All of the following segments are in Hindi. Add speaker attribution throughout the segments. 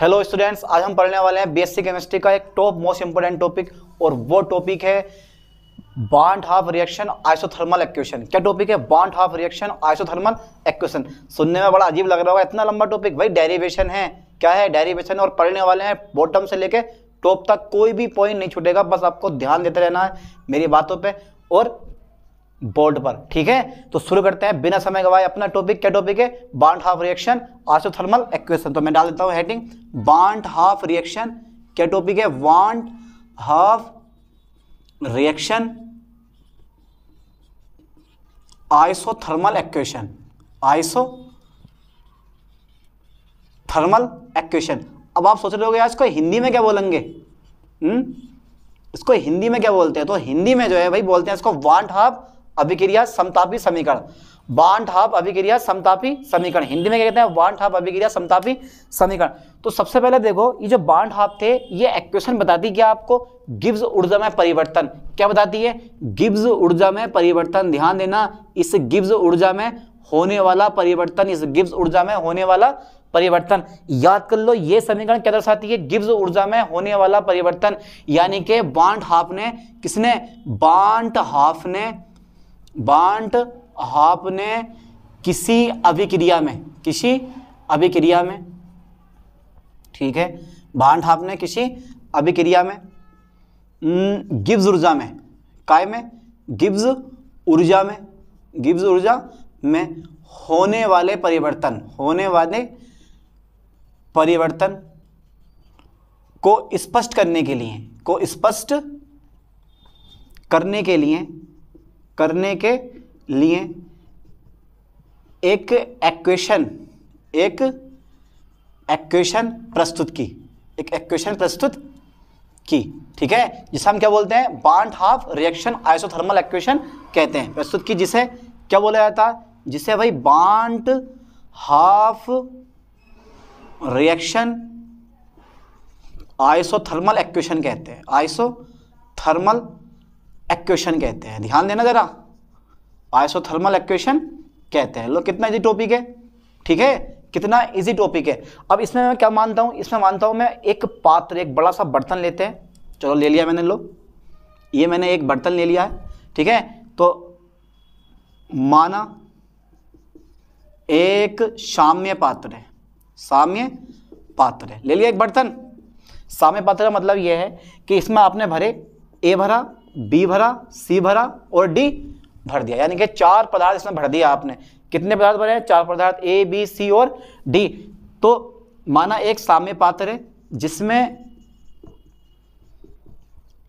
Speaker 1: हेलो स्टूडेंट्स आज हम पढ़ने वाले हैं बीएससी केमिस्ट्री का एक टॉप मोस्ट इंपॉर्टेंट टॉपिक और वो टॉपिक है van't Hoff reaction isothermal equation क्या टॉपिक है van't Hoff reaction isothermal equation सुनने में बड़ा अजीब लग रहा होगा इतना लंबा टॉपिक भाई डेरिवेशन है क्या है डेरिवेशन और पढ़ने वाले हैं बॉटम से लेके टॉप तक कोई भी पॉइंट नहीं छूटेगा बस आपको ध्यान देते रहना है मेरी बातों पर और बोर्ड पर ठीक है तो शुरू करते हैं बिना समय गवाए अपना टॉपिक क्या टॉपिक है बांट हाफ रिएक्शन आसोथर्मल एक्वेशन तो मैं डाल देता हूं हेडिंग बांट हाफ रिएक्शन क्या टॉपिक है van't Hoff reaction isothermal equation isothermal equation अब आप सोच रहे हो गया इसको हिंदी में क्या बोलेंगे हुँ? हम्म? इसको हिंदी में क्या बोलते हैं तो हिंदी में जो है भाई बोलते हैं इसको वांट हाफ अभिक्रिया समतापी समीकरण बांट हाफ अभिक्रिया समतापी समीकरण हिंदी में क्या कहते हैं बांट हाफ अभिक्रिया समतापी समीकरण तो सबसे पहले देखो ये जो बांट हाफ थे ये एक्वेशन बताती क्या आपको गिव्स ऊर्जा में परिवर्तन क्या बताती है गिव्स ऊर्जा में परिवर्तन ध्यान देना इस गिव्स ऊर्जा में होने वाला परिवर्तन इस गिव्स ऊर्जा में होने वाला परिवर्तन याद कर लो ये समीकरण क्या दर्शाती है गिव्स ऊर्जा में होने वाला परिवर्तन यानी कि बांट हाफ ने किसने बांट हाफ ने बांट हाप ने किसी अभिक्रिया में किसी अभिक्रिया में ठीक है बांट हाप ने किसी अभिक्रिया में गिब्स ऊर्जा में काय में गिब्स ऊर्जा में गिब्स ऊर्जा में होने वाले परिवर्तन होने वाले परिवर्तन को स्पष्ट करने के लिए को स्पष्ट करने के लिए करने के लिए एक एक्वेशन एक एक्वेशन प्रस्तुत की एक एक्वेशन प्रस्तुत की ठीक है जिसे हम क्या बोलते हैं बांट हाफ रिएक्शन आइसोथर्मल एक्वेशन कहते हैं प्रस्तुत की जिसे क्या बोला जाता है जिसे भाई बांट हाफ रिएक्शन आइसोथर्मल एक्वेशन कहते हैं आइसोथर्मल एक्वेशन कहते हैं ध्यान देना ज़रा आइसोथर्मल एक्वेशन कहते हैं लो कितना इजी टॉपिक है ठीक है कितना इजी टॉपिक है अब इसमें मैं क्या मानता हूँ इसमें मानता हूँ मैं एक पात्र एक बड़ा सा बर्तन लेते हैं चलो ले लिया मैंने लो ये मैंने एक बर्तन ले लिया है ठीक है तो माना एक साम्य पात्र है साम्य पात्र है ले लिया एक बर्तन साम्य पात्र का मतलब यह है कि इसमें आपने भरे ए भरा बी भरा सी भरा और डी भर दिया यानी कि चार पदार्थ इसमें भर दिया आपने कितने पदार्थ भरे हैं चार पदार्थ ए बी सी और डी तो माना एक साम्य पात्र है जिसमें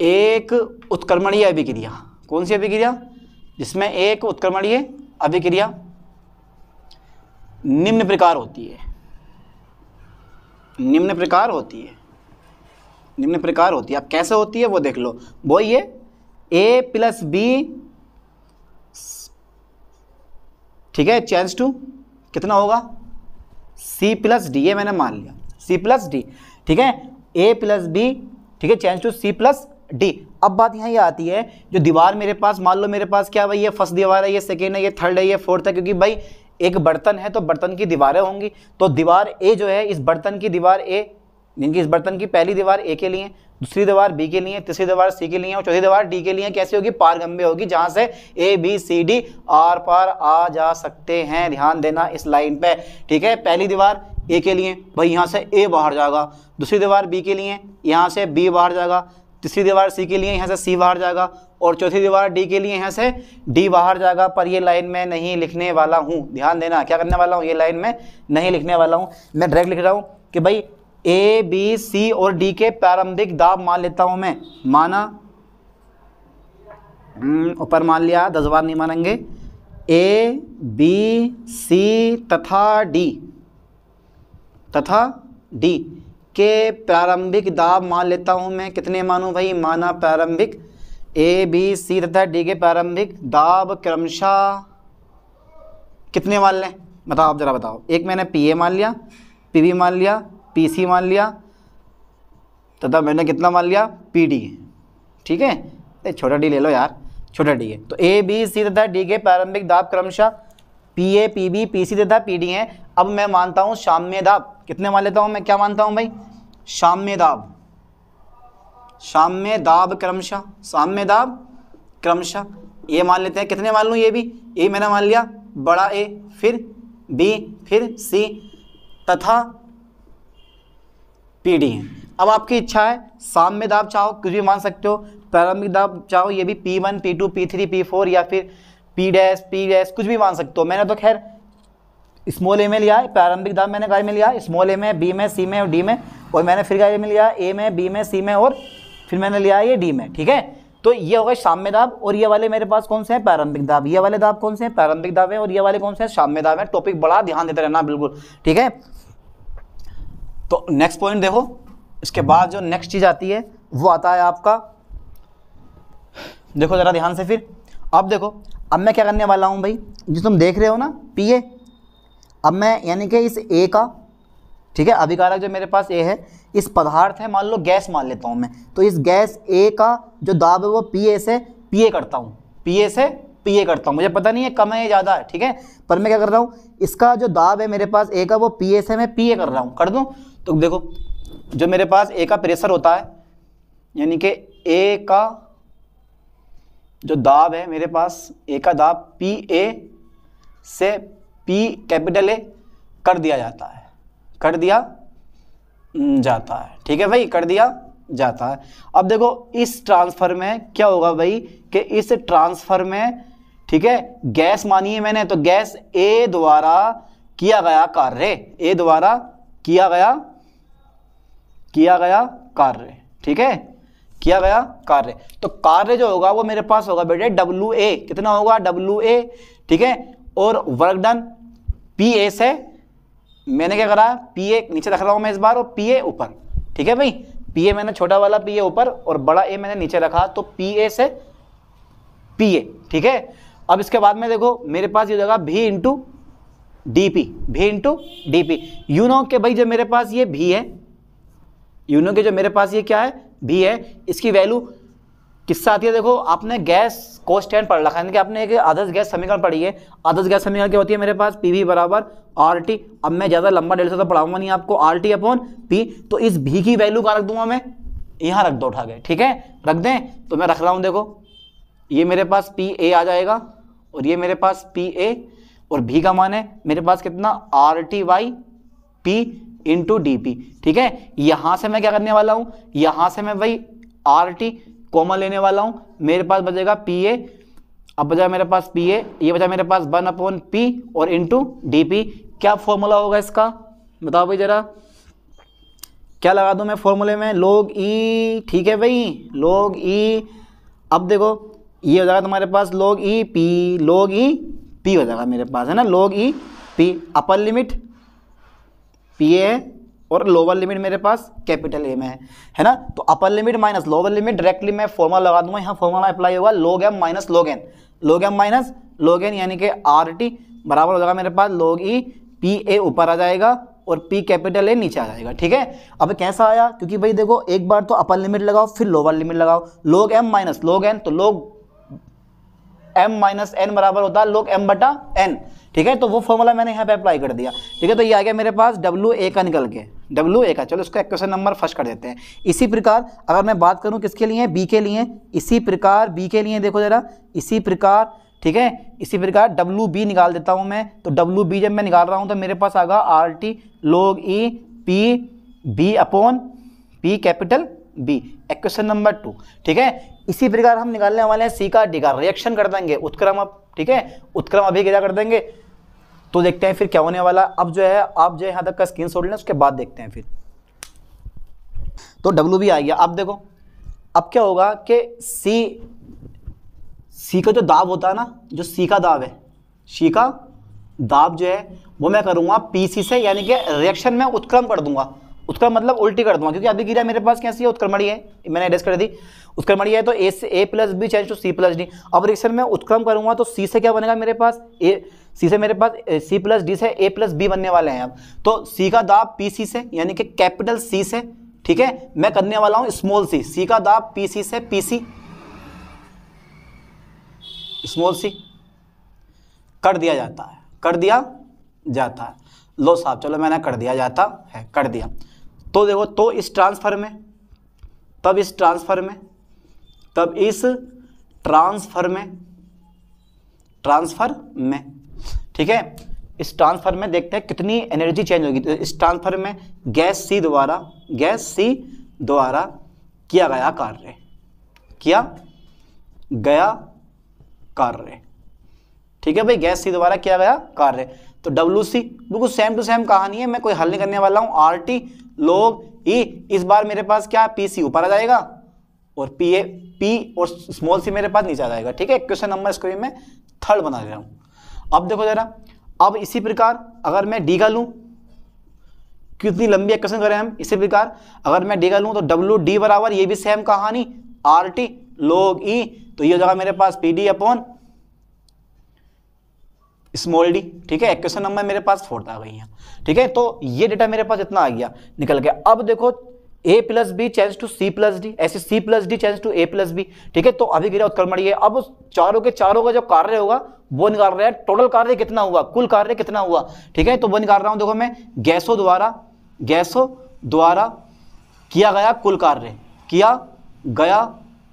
Speaker 1: एक उत्क्रमणीय अभिक्रिया कौन सी अभिक्रिया जिसमें एक उत्क्रमणीय अभिक्रिया निम्न प्रकार होती है निम्न प्रकार होती है निम्न प्रकार होती है अब कैसे होती है वो देख लो वो ये ए प्लस बी ठीक है चेंज टू कितना होगा सी प्लस डी ये मैंने मान लिया सी प्लस डी ठीक है ए प्लस बी ठीक है change to C plus D अब बात यहाँ ये आती है जो दीवार मेरे पास मान लो मेरे पास क्या भाई ये फर्स्ट दीवार है ये सेकेंड है ये थर्ड है ये फोर्थ है क्योंकि भाई एक बर्तन है तो बर्तन की दीवारें होंगी तो दीवार ए जो है इस बर्तन की दीवार ए कि इस बर्तन की पहली दीवार ए के लिए दूसरी दीवार बी के लिए तीसरी दीवार सी के लिए और चौथी दीवार डी के लिए कैसी होगी पारगम्य होगी जहाँ से A B C D R पार आ जा सकते हैं ध्यान देना इस लाइन पे ठीक है पहली दीवार ए के लिए भाई यहाँ से ए बाहर जाएगा दूसरी दीवार बी के लिए यहाँ से बी बाहर जाएगा तीसरी दीवार सी के लिए यहाँ से सी बाहर जाएगा और चौथी दीवार डी के लिए यहाँ से डी बाहर जाएगा पर ये लाइन में नहीं लिखने वाला हूँ ध्यान देना क्या करने वाला हूँ ये लाइन में नहीं लिखने वाला हूँ मैं डायरेक्ट लिख रहा हूँ कि भाई ए बी सी और डी के प्रारंभिक दाब मान लेता हूं मैं माना हम्म, ऊपर मान लिया दस बार नहीं मानेंगे ए बी सी तथा डी तथा डी के प्रारंभिक दाब मान लेता हूं मैं कितने मानूं भाई माना प्रारंभिक ए बी सी तथा डी के प्रारंभिक दाब क्रमशः कितने मान लें बताओ आप जरा बताओ एक मैंने पी ए मान लिया पी बी मान लिया पीसी मान लिया तथा मैंने कितना मान लिया पीडी ठीक है अरे छोटा डी ले लो यार छोटा डी है तो ए बी सी तथा डी के प्रारंभिक दाब क्रमशः P A P B P C तथा पी डी हैं अब मैं मानता हूँ शाम्य दाब कितने मान लेता हूँ मैं क्या मानता हूँ भाई शाम्य दाब शाम्य दाब क्रमशः शाम्य दाब क्रमशः ये मान लेते हैं कितने मान लूँ ये भी ये मैंने मान लिया बड़ा ए फिर बी फिर सी तथा पीडी हैं अब आपकी इच्छा है साम में दाब चाहो कुछ भी मान सकते हो प्रारंभिक दाब चाहो ये भी P one P two P three P four या फिर पी डैस पी डैस कुछ भी मान सकते हो मैंने तो खैर स्मॉल ए में लिया है प्रारंभिक दाब मैंने गाय में लिया स्मॉल ए में बी में सी में और डी में और मैंने फिर गाय में लिया ए में बी में सी में और फिर मैंने लिया ये डी में ठीक है तो ये हो होगा साम्य दाब और ये वाले मेरे पास कौन से हैं प्रारंभिक दाब ये वाले दाब कौन से हैं प्रारंभिक दाब है और ये वाले कौन से हैं साम्य दाब है टॉपिक बड़ा ध्यान देते रहना बिल्कुल ठीक है तो नेक्स्ट पॉइंट देखो इसके बाद जो नेक्स्ट चीज़ आती है वो आता है आपका देखो ज़रा ध्यान से फिर अब देखो अब मैं क्या करने वाला हूँ भाई जो तुम देख रहे हो ना पी ए अब मैं यानी कि इस ए का ठीक है अभिकारक जो मेरे पास ए है इस पदार्थ है मान लो गैस मान लेता हूँ मैं तो इस गैस ए का जो दाब है वो पी ए से पी ए करता हूँ पी ए से पी ए करता हूँ मुझे पता नहीं है कम है या ज़्यादा है ठीक है पर मैं क्या कर रहा हूँ इसका जो दाब है मेरे पास ए का वो पी ए से मैं पी ए कर रहा हूँ कर दूँ तो देखो जो मेरे पास ए का प्रेशर होता है यानी कि ए का जो दाब है मेरे पास ए का दाब पी ए से पी कैपिटल ए कर दिया जाता है कर दिया जाता है ठीक है भाई कर दिया जाता है अब देखो इस ट्रांसफ़र में क्या होगा भाई कि इस ट्रांसफ़र में ठीक है गैस मानी है मैंने तो गैस ए द्वारा किया गया कार्य ए द्वारा किया गया किया गया कार्य ठीक है किया गया कार्य तो कार्य जो होगा वो मेरे पास होगा बेटे डब्ल्यू ए कितना होगा डब्ल्यू ए ठीक है और वर्क डन पी ए से मैंने क्या करा पी ए नीचे रख रहा हूँ मैं इस बार और पी ए ऊपर ठीक है भाई पी ए मैंने छोटा वाला पी ए ऊपर और बड़ा ए मैंने नीचे रखा तो पी ए से पी ए ठीक है अब इसके बाद में देखो मेरे पास ये जगह भी इंटू डी पी भी into D P you know के भाई जब मेरे पास ये भी है यूनो के जो मेरे पास ये क्या है भी है इसकी वैल्यू किससे आती है देखो आपने गैस कोस्ट एंड पढ़ रखा है कि आपने एक आदर्श गैस समीकरण पढ़ी है आदर्श गैस समीकरण क्या होती है मेरे पास पी वी बराबर आर टी अब मैं ज़्यादा लंबा डेढ़ सौ तो पढ़ाऊंगा नहीं आपको आर टी अपॉन पी तो इस भी की वैल्यू कहाँ रख दूंगा मैं यहाँ रख दो उठा के ठीक है रख दें तो मैं रख रहा हूँ देखो ये मेरे पास पी ए आ जाएगा और ये मेरे पास पी ए और भी का मान है मेरे पास कितना R T Y P into D P ठीक है यहां से मैं क्या करने वाला हूं यहां से मैं वही आर टी कॉमन लेने वाला हूं मेरे पास बचेगा पी ए अब बचा मेरे पास पी ए ये बचा मेरे पास वन अपॉन पी और इंटू डी पी क्या फॉर्मूला होगा इसका बताओ भाई जरा क्या लगा दूं मैं फॉर्मूले में लोग ई e, ठीक है भाई लोग ई e, अब देखो ये हो जाएगा तुम्हारे पास लोग ई पी लोग ई पी हो जाएगा मेरे पास है ना log e P upper limit P A है और लोअर लिमिट मेरे पास कैपिटल ए में है है ना तो upper limit minus lower limit directly मैं फॉर्मूला लगा दूंगा यहाँ फॉर्मूला अप्लाई होगा log M minus log N log M minus log N यानी कि आर टी बराबर हो जाएगा मेरे पास लोग ई पी ए ऊपर आ जाएगा और पी कैपिटल ए नीचे आ जाएगा ठीक है अब कैसा आया क्योंकि भाई देखो एक बार तो अपर लिमिट लगाओ फिर लोअर लिमिट लगाओ लोग एम माइनस लोग एन तो लोग एम माइनस एन बराबर होता है लोग एम बटा एन ठीक है तो वो फॉर्मूला मैंने यहाँ पे अप्लाई कर दिया ठीक है तो ये आ गया मेरे पास डब्ल्यू ए का निकल के डब्ल्यू ए का चलो इसका क्वेश्चन नंबर फर्स्ट कर देते हैं इसी प्रकार अगर मैं बात करूँ किसके लिए बी के लिए इसी प्रकार बी के लिए देखो जरा इसी प्रकार ठीक है इसी प्रकार डब्ल्यू बी निकाल देता हूँ मैं तो डब्ल्यू बी जब मैं निकाल रहा हूँ तो मेरे पास आगा R T log e P B upon P capital B equation number two ठीक है इसी प्रकार हम निकालने वाले हैं सी का डी का रिएक्शन कर देंगे उत्क्रम अब ठीक है उत्क्रम अभी क्या कर देंगे तो देखते हैं फिर क्या होने वाला अब जो है आप जो है यहाँ तक का स्क्रीन शॉट लें उसके बाद देखते हैं फिर तो डब्ल्यू भी आ गया अब देखो अब क्या होगा कि सी सी का जो दाब होता है ना जो सी का दाब है सी का दाब जो है वो मैं करूँगा पीसी से यानी कि रिएक्शन में उत्क्रम कर दूंगा उसका मतलब उल्टी कर दूंगा क्योंकि अभी गिरा मेरे पास कैसी है उत्क्रमणी है मैंने एड्रेस कर दी उत्क्रमणी है तो ए से A plus B change to C plus D अब रिएक्शन में उत्क्रम करूंगा तो सी से क्या बनेगा मेरे पास ए सी से मेरे पास सी प्लस डी से ए प्लस बी बनने वाले हैं अब तो सी का दाब पी सी से यानी कि कैपिटल सी से ठीक है मैं करने वाला हूं स्मॉल सी सी का दाब पी सी से पी सी स्मॉल सी कर दिया जाता है कर दिया जाता है लो साहब चलो मैंने कर दिया जाता है कर दिया तो देखो तो इस ट्रांसफ़र में तब इस ट्रांसफ़र में तब इस ट्रांसफ़र में ट्रांसफ़र में ठीक है इस ट्रांसफ़र में देखते हैं कितनी एनर्जी चेंज होगी तो इस ट्रांसफ़र में गैस सी द्वारा गैस सी द्वारा किया गया कार्य किया गया कार्य ठीक है भाई गैस सी द्वारा किया गया कार्य तो डब्ल्यू सी बिल्कुल सेम टू सेम कहानी है मैं कोई हल नहीं करने वाला हूँ are T log e e, इस बार मेरे पास क्या है पी सी ऊपर आ जाएगा और पी ए पी और स्मॉल सी मेरे पास नीचे आ जाएगा ठीक है क्वेश्चन नंबर स्क्रीन में थर्ड बना दे रहा हूँ अब देखो जरा अब इसी प्रकार अगर मैं डी का लूँ कितनी लंबी क्वेश्चन करें हम इसी प्रकार अगर मैं डी का लूँ तो डब्ल्यू डी बराबर ये भी सेम कहानी are T log e e, तो ये जगह मेरे पास P D upon small D ठीक है इक्वेशन नंबर मेरे पास फोर्थ आ गई है ठीक है तो ये डेटा मेरे पास इतना आ गया निकल गया अब देखो A plus B change to C plus D ऐसे C plus D change to A plus B ठीक है तो अभी गिरा है अब चारों के चारों का जो कार्य होगा वो निकाल रहा है टोटल कार्य कितना हुआ कुल कार्य कितना हुआ ठीक है तो वो निकाल रहा हूँ देखो मैं गैसों द्वारा गैसों द्वारा किया गया कुल कार्य किया गया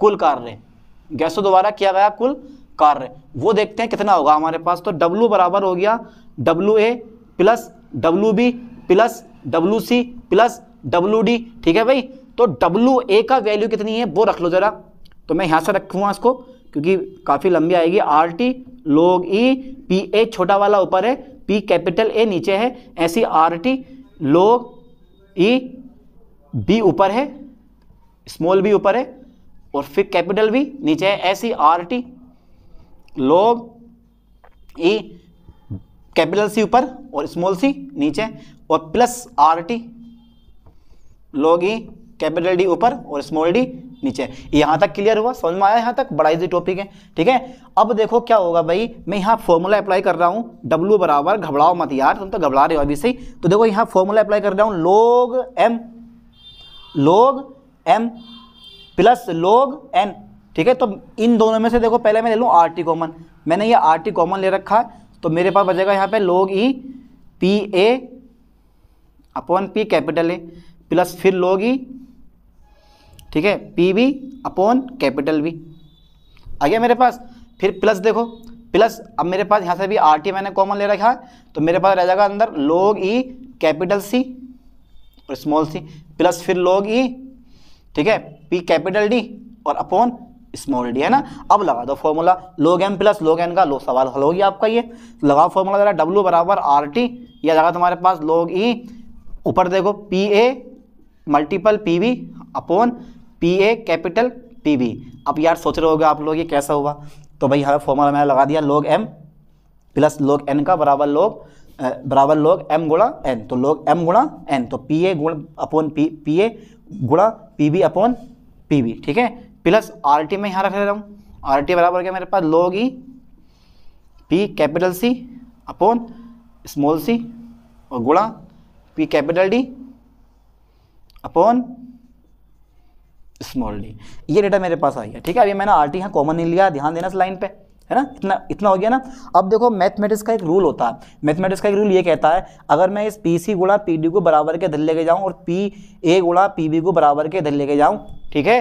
Speaker 1: कुल कार्य गैसों द्वारा किया गया कुल कार्य वो देखते हैं कितना होगा हमारे पास तो W बराबर हो गया W A plus W B plus W C plus W D ठीक है भाई तो डब्लू ए का वैल्यू कितनी है वो रख लो ज़रा तो मैं यहाँ से रखूँगा इसको क्योंकि काफ़ी लंबी आएगी are T log e P ए छोटा वाला ऊपर है पी कैपिटल ए नीचे है ऐसी R T log E B ऊपर है स्मॉल बी ऊपर है और फिर कैपिटल भी नीचे है ऐसी R T log e capital C ऊपर और स्मॉल सी नीचे और plus are T log E capital D ऊपर और स्मॉल डी नीचे यहां तक क्लियर हुआ समझ में आया यहां तक बड़ा इजी टॉपिक है ठीक है अब देखो क्या होगा भाई मैं यहां फॉर्मूला अप्लाई कर रहा हूं डब्ल्यू बराबर घबराओ मत यार तुम तो घबरा रहे हो अभी से तो देखो यहां फॉर्मूला अप्लाई कर रहा हूं लोग एम लोग एम प्लस लोग एन ठीक है तो इन दोनों में से देखो पहले मैं ले लूँ आर टी कॉमन मैंने ये आर टी कॉमन ले रखा है तो मेरे पास बचेगा यहाँ पे log e P A upon P capital A plus फिर लोग ई e, ठीक है P B upon capital B आ गया मेरे पास फिर प्लस देखो प्लस अब मेरे पास यहाँ से भी आर टी मैंने कॉमन ले रखा है तो मेरे पास रह जाएगा अंदर लोग ई कैपिटल सी और स्मॉल सी प्लस फिर लोग ई e, ठीक है पी कैपिटल डी और अपॉन स्मॉल डी है ना अब लगा दो फॉर्मूला लोग एन प्लस लोग एन का लो सवाल हल होगी आपका ये लगाओ फॉर्मूला जरा डब्ल्यू बराबर आर टी या लगा तुम्हारे पास लोग ई e। ऊपर देखो P A multiple P V upon P A capital P V अब यार सोच रहे होगा आप लोग ये कैसा हुआ तो भाई हमें फॉर्मूला मैंने लगा दिया लोग एम प्लस लोग एन का बराबर लोग बराबर लोग एम गुणा एन तो लोग एम गुणा एन तो पी ए गुण अपोन पी पी ए गुणा P V upon P V ठीक है प्लस आर टी में यहाँ रख ले रहा हूँ आर टी बराबर क्या मेरे पास log e P capital C upon small C और गुणा P capital D upon small D ये डेटा मेरे पास आ गया ठीक है अभी मैंने आर टी यहाँ कॉमन नहीं लिया ध्यान देना इस लाइन पे है ना इतना इतना हो गया ना अब देखो मैथमेटिक्स का एक रूल होता है मैथमेटिक्स का एक रूल ये कहता है अगर मैं इस पी सी गुणा पी डी को बराबर के धर लेके जाऊँ और पी ए गुणा पी बी को बराबर के धर लेके जाऊं ठीक है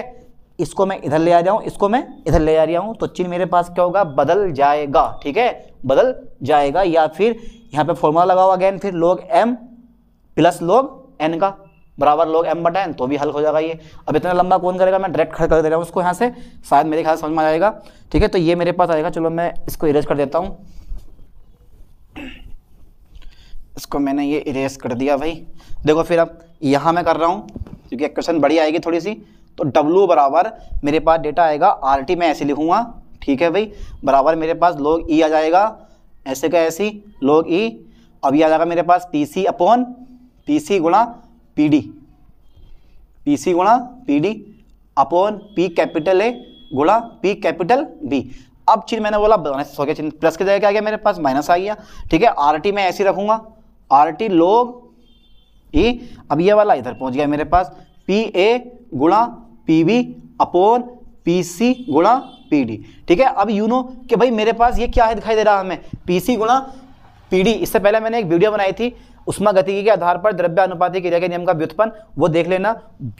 Speaker 1: इसको मैं इधर ले आ जाऊँ इसको मैं इधर ले आ रहा हूँ तो चिन्ह मेरे पास क्या होगा बदल जाएगा ठीक है बदल जाएगा या फिर यहाँ पे फॉर्मूला लगाओ अगेन फिर लोग एम प्लस लोग एन का बराबर लोग एम बटा एन तो भी हल हो जाएगा ये अब इतना लंबा कौन करेगा मैं डायरेक्ट खड़ा कर दे रहा हूँ उसको यहाँ से शायद मेरे ख्याल समझ में आएगा ठीक है तो ये मेरे पास आएगा चलो मैं इसको इरेज कर देता हूँ इसको मैंने ये इरेज कर दिया भाई देखो फिर अब यहाँ मैं कर रहा हूँ क्योंकि क्वेश्चन बढ़िया आएगी थोड़ी सी तो W बराबर मेरे पास डेटा आएगा आर टी मैं ऐसे लिखूँगा ठीक है भाई बराबर मेरे पास लोग ई e आ जाएगा ऐसे का ऐसी लोग ई अभी आ जाएगा मेरे पास P C upon P C गुणा पी डी पी सी गुणा P D upon P capital A गुणा पी कैपिटल बी अब चीज मैंने बोला माइनस हो गया प्लस के जगह क्या आ गया मेरे पास माइनस आ गया ठीक है आर टी मैं ऐसे रखूंगा आर टी लोग ई अब ये वाला इधर पहुँच गया मेरे पास पी ए गुणा P V upon P C गुणा पी डी ठीक है अब यू नो कि भाई मेरे पास ये क्या है दिखाई दे रहा है हमें पी सी गुणा पी डी इससे पहले मैंने एक वीडियो बनाई थी उष्मा गतिकी के आधार पर द्रव्य अनुपाती क्रिया के नियम का व्युत्पन्न वो देख लेना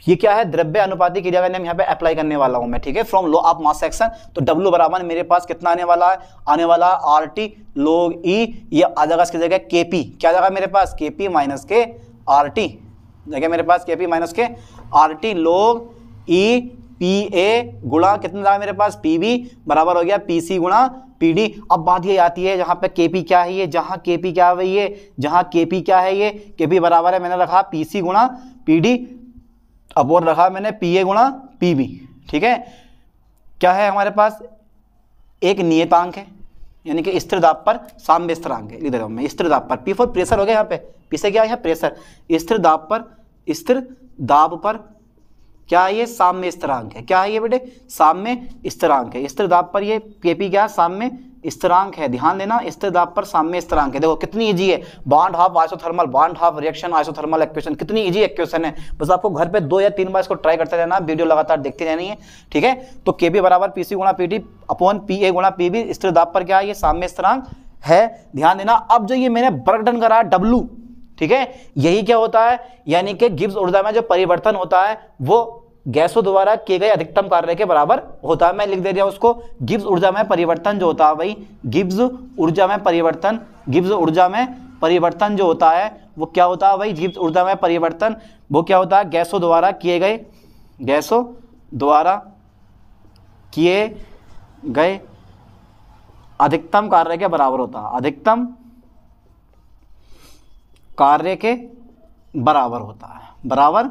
Speaker 1: ये क्या है द्रव्य अनुपाती क्रिया का नियम यहाँ पे अप्लाई करने वाला हूँ मैं ठीक है from law of mass action तो डब्ल्यू बराबर मेरे पास कितना आने वाला है आने वाला e, है आर टी लोग ई ये आ जाएगा इसकी जगह के पी क्या जाएगा मेरे पास K P minus K R T जगह मेरे पास K P minus K R T log e P A गुणा कितना रहा मेरे पास पी बी बराबर हो गया पी सी गुणा पी डी अब बात ये आती है जहाँ पे के पी क्या है ये जहाँ के पी क्या है ये जहाँ के पी क्या है ये के पी बराबर है मैंने रखा पी सी गुणा पी डी अब और रखा मैंने पी ए गुणा पी बी ठीक है क्या है हमारे पास एक नियतांक है यानी कि स्थिर दाब पर साम्य स्थिरांक है इधर मैं स्थिर दाब पर पी फोर प्रेशर हो गया यहाँ पे पीछे क्या है प्रेशर स्थिर दाब पर स्थिर दाब पर क्या ये साम्य स्तरांक है क्या है ये बेटे साम्य स्तरांक है स्त्र दाब पर ये केपी क्या है साम्य स्तरांक है ध्यान देना स्त्र दाब पर साम्य स्तरांक है देखो कितनी इजी है van't Hoff isothermal van't Hoff reaction isothermal equation कितनी इजी एक्वेशन है बस आपको घर पे दो या तीन बार इसको ट्राई करते रहना वीडियो लगातार देखते रहनी है ठीक है तो के बी बराबर पी सी गुणा P T upon P A गुणा पी बी स्थिर दाब पर क्या है ये साम्य स्तरांक है ध्यान देना अब जो ये मैंने वर्क डन करा डब्लू ठीक है यही क्या होता है यानी कि गिब्स ऊर्जा में जो परिवर्तन होता है वो गैसों द्वारा किए गए अधिकतम कार्य के बराबर होता है मैं लिख दे रहा उसको गिब्स ऊर्जा में परिवर्तन जो होता है भाई गिब्स ऊर्जा में परिवर्तन गिब्स ऊर्जा में परिवर्तन जो होता है वो क्या होता है भाई गिब्स ऊर्जा में परिवर्तन वो क्या होता है गैसों द्वारा किए गए गैसों द्वारा किए गए अधिकतम कार्य के बराबर होता है अधिकतम कार्य के बराबर होता है बराबर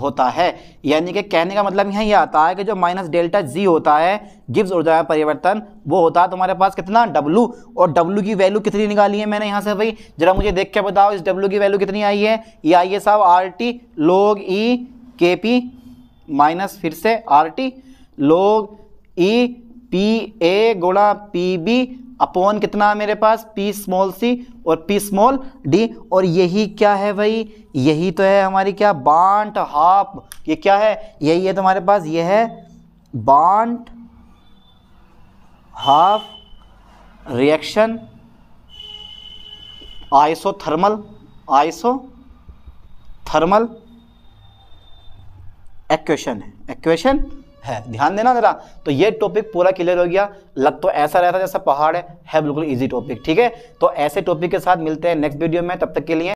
Speaker 1: होता है यानी कि कहने का मतलब यहाँ ये आता है कि जो माइनस डेल्टा जी होता है गिब्स ऊर्जा का परिवर्तन वो होता है तुम्हारे पास कितना डब्लू और डब्लू की वैल्यू कितनी निकाली है मैंने यहाँ से भाई जरा मुझे देख के बताओ इस डब्लू की वैल्यू कितनी आई है ये आई है साहब आर टी लोग ई के पी माइनस फिर से are T log e P A गुणा पी बी अपॉन कितना है मेरे पास पी स्मॉल सी और पी स्मॉल डी और यही क्या है भाई यही तो है हमारी क्या बांट हाफ ये क्या है यही है तुम्हारे पास ये है van't Hoff reaction isothermal isothermal equation है एक्वेशन है ध्यान देना जरा तो ये टॉपिक पूरा क्लियर हो गया लग तो ऐसा रहता जैसा पहाड़ है, बिल्कुल ईजी टॉपिक ठीक है तो ऐसे टॉपिक के साथ मिलते हैं नेक्स्ट वीडियो में तब तक के लिए